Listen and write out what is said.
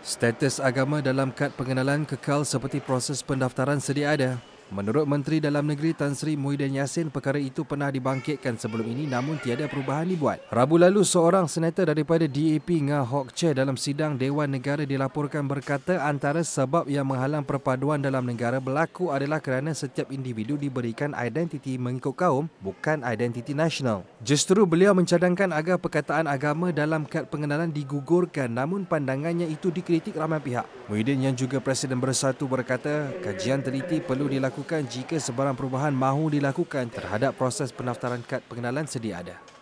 Status agama dalam kad pengenalan kekal seperti proses pendaftaran sedia ada. Menurut Menteri Dalam Negeri Tan Sri Muhyiddin Yassin, perkara itu pernah dibangkitkan sebelum ini namun tiada perubahan dibuat. Rabu lalu, seorang senator daripada DAP Ngah Hock Chair dalam sidang Dewan Negara dilaporkan berkata antara sebab yang menghalang perpaduan dalam negara berlaku adalah kerana setiap individu diberikan identiti mengikut kaum, bukan identiti nasional. Justeru beliau mencadangkan agar perkataan agama dalam kad pengenalan digugurkan namun pandangannya itu dikritik ramai pihak. Muhyiddin yang juga Presiden Bersatu berkata kajian teliti perlu dilakukan dilakukan jika sebarang perubahan mahu dilakukan terhadap proses pendaftaran kad pengenalan sedia ada.